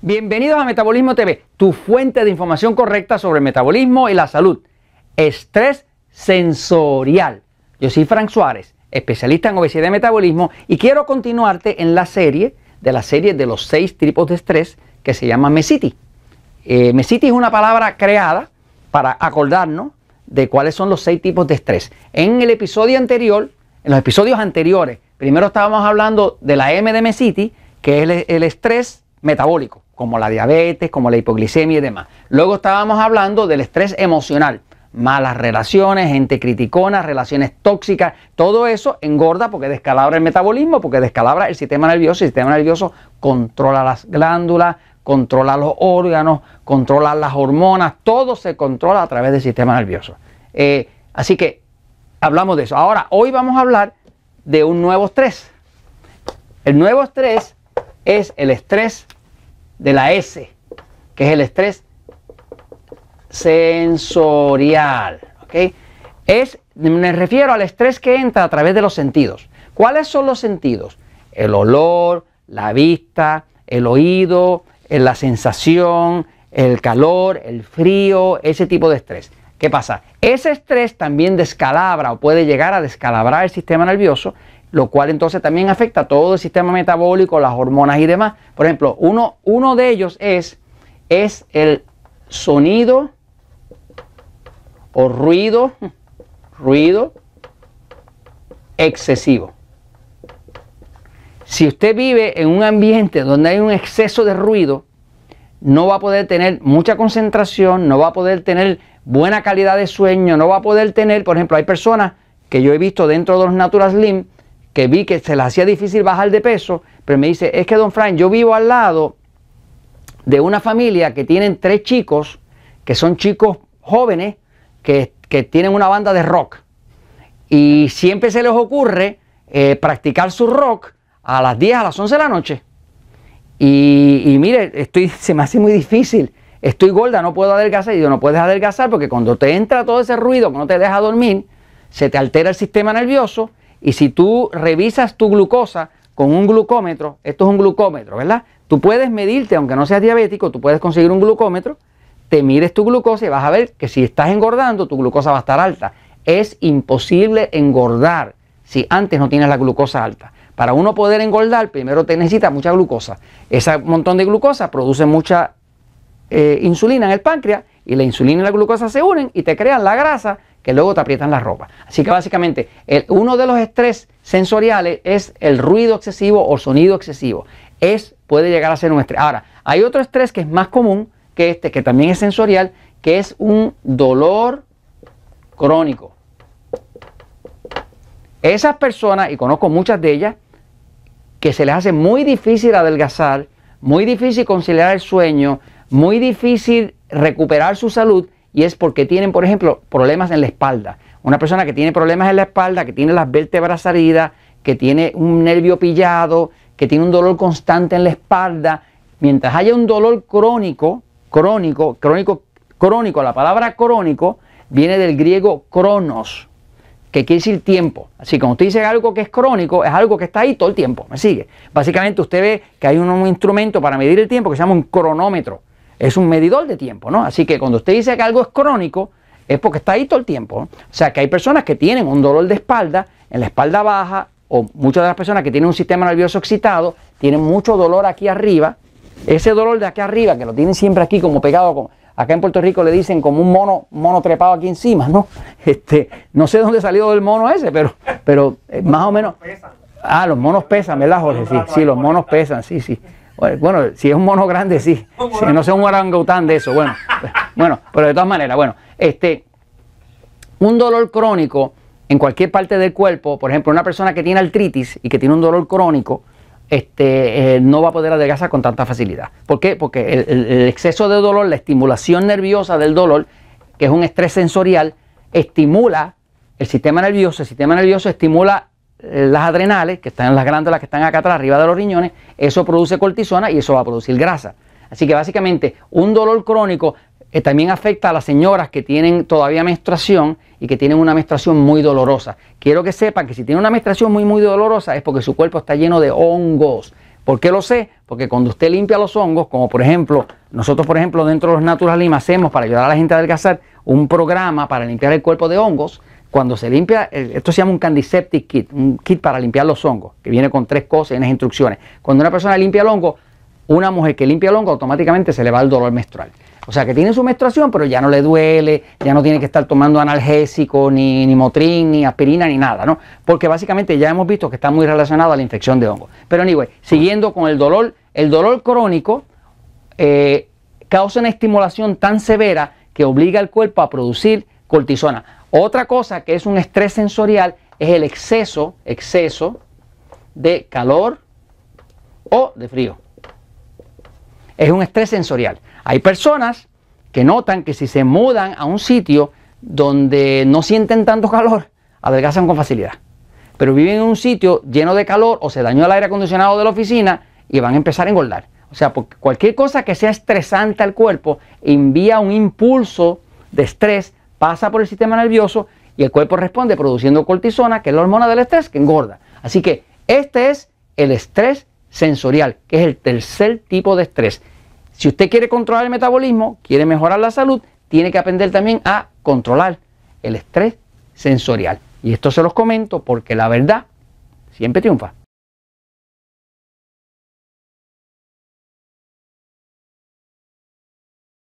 Bienvenidos a Metabolismo TV, tu fuente de información correcta sobre el metabolismo y la salud. Estrés sensorial. Yo soy Frank Suárez, especialista en obesidad y metabolismo, y quiero continuarte en la serie de la serie de los seis tipos de estrés que se llama MESITI. Eh, MESITI es una palabra creada para acordarnos de cuáles son los seis tipos de estrés. En el episodio anterior, en los episodios anteriores, primero estábamos hablando de la M de MESITI, que es el estrés metabólico como la diabetes, como la hipoglicemia y demás. Luego estábamos hablando del estrés emocional, malas relaciones, gente criticona, relaciones tóxicas, todo eso engorda porque descalabra el metabolismo, porque descalabra el sistema nervioso, el sistema nervioso controla las glándulas, controla los órganos, controla las hormonas, todo se controla a través del sistema nervioso. Eh, así que hablamos de eso. Ahora, hoy vamos a hablar de un nuevo estrés. El nuevo estrés es el estrés de la S, que es el estrés sensorial. Es, me refiero al estrés que entra a través de los sentidos. ¿Cuáles son los sentidos? El olor, la vista, el oído, eh, la sensación, el calor, el frío, ese tipo de estrés. ¿Qué pasa? Ese estrés también descalabra o puede llegar a descalabrar el sistema nervioso lo cual entonces también afecta todo el sistema metabólico, las hormonas y demás. Por ejemplo, uno, uno de ellos es, es el sonido o ruido, ruido excesivo. Si usted vive en un ambiente donde hay un exceso de ruido, no va a poder tener mucha concentración, no va a poder tener buena calidad de sueño, no va a poder tener, por ejemplo, hay personas que yo he visto dentro de los Natural Slim que vi que se les hacía difícil bajar de peso, pero me dice, es que don Frank, yo vivo al lado de una familia que tienen tres chicos, que son chicos jóvenes, que, tienen una banda de rock. Y siempre se les ocurre eh, practicar su rock a las 10, a las 11 de la noche. Y, y, mire, estoy, se me hace muy difícil. Estoy gorda, no puedo adelgazar. Y yo no puedes adelgazar porque cuando te entra todo ese ruido que no te deja dormir, se te altera el sistema nervioso y si tú revisas tu glucosa con un glucómetro, esto es un glucómetro, ¿verdad? Tú puedes medirte, aunque no seas diabético, tú puedes conseguir un glucómetro, te mires tu glucosa y vas a ver que si estás engordando, tu glucosa va a estar alta. Es imposible engordar si antes no tienes la glucosa alta. Para uno poder engordar, primero te necesita mucha glucosa. Ese montón de glucosa produce mucha eh, insulina en el páncreas y la insulina y la glucosa se unen y te crean la grasa que luego te aprietan la ropa. Así que básicamente, el, uno de los estrés sensoriales es el ruido excesivo o sonido excesivo. Es, puede llegar a ser un estrés. Ahora, hay otro estrés que es más común que este, que también es sensorial, que es un dolor crónico. Esas personas, y conozco muchas de ellas, que se les hace muy difícil adelgazar, muy difícil conciliar el sueño, muy difícil recuperar su salud, y es porque tienen, por ejemplo, problemas en la espalda. Una persona que tiene problemas en la espalda, que tiene las vértebras salidas, que tiene un nervio pillado, que tiene un dolor constante en la espalda, mientras haya un dolor crónico, crónico, crónico, crónico, la palabra crónico viene del griego cronos, que quiere decir tiempo. Así que cuando usted dice algo que es crónico, es algo que está ahí todo el tiempo, ¿me sigue? Básicamente usted ve que hay un, un instrumento para medir el tiempo que se llama un cronómetro es un medidor de tiempo, ¿no? Así que cuando usted dice que algo es crónico, es porque está ahí todo el tiempo. O sea que hay personas que tienen un dolor de espalda, en la espalda baja, o muchas de las personas que tienen un sistema nervioso excitado, tienen mucho dolor aquí arriba. Ese dolor de aquí arriba, que lo tienen siempre aquí como pegado, acá en Puerto Rico le dicen como un mono, mono trepado aquí encima, ¿no? Este, no sé dónde salió el mono ese, pero, pero eh, más o menos. Ah, los monos pesan, ¿verdad, Jorge? Sí, sí, los monos pesan, sí, sí. Bueno, si es un mono grande, sí. Si no sea un orangután de eso, bueno. bueno, pero de todas maneras, bueno, este, un dolor crónico en cualquier parte del cuerpo, por ejemplo, una persona que tiene artritis y que tiene un dolor crónico, este, eh, no va a poder adelgazar con tanta facilidad. ¿Por qué? Porque el, el, exceso de dolor, la estimulación nerviosa del dolor, que es un estrés sensorial, estimula el sistema nervioso. El sistema nervioso estimula las adrenales, que están en las glándulas que están acá atrás, arriba de los riñones, eso produce cortisona y eso va a producir grasa. Así que básicamente un dolor crónico eh, también afecta a las señoras que tienen todavía menstruación y que tienen una menstruación muy dolorosa. Quiero que sepan que si tienen una menstruación muy, muy dolorosa es porque su cuerpo está lleno de hongos. ¿Por qué lo sé? Porque cuando usted limpia los hongos, como por ejemplo, nosotros por ejemplo dentro de los Natural Lima hacemos para ayudar a la gente a adelgazar un programa para limpiar el cuerpo de hongos, cuando se limpia, esto se llama un candiseptic kit, un kit para limpiar los hongos, que viene con tres cosas y unas instrucciones. Cuando una persona limpia el hongo, una mujer que limpia el hongo automáticamente se le va el dolor menstrual. O sea que tiene su menstruación, pero ya no le duele, ya no tiene que estar tomando analgésico, ni, ni motrin, ni aspirina, ni nada, ¿no? Porque básicamente ya hemos visto que está muy relacionado a la infección de hongo. Pero anyway, siguiendo con el dolor, el dolor crónico eh, causa una estimulación tan severa que obliga al cuerpo a producir cortisona. Otra cosa que es un estrés sensorial es el exceso, exceso de calor o de frío. Es un estrés sensorial. Hay personas que notan que si se mudan a un sitio donde no sienten tanto calor, adelgazan con facilidad. Pero viven en un sitio lleno de calor o se dañó el aire acondicionado de la oficina y van a empezar a engordar. O sea, cualquier cosa que sea estresante al cuerpo envía un impulso de estrés pasa por el sistema nervioso y el cuerpo responde produciendo cortisona, que es la hormona del estrés que engorda. Así que este es el estrés sensorial, que es el tercer tipo de estrés. Si usted quiere controlar el metabolismo, quiere mejorar la salud, tiene que aprender también a controlar el estrés sensorial. Y esto se los comento porque la verdad siempre triunfa.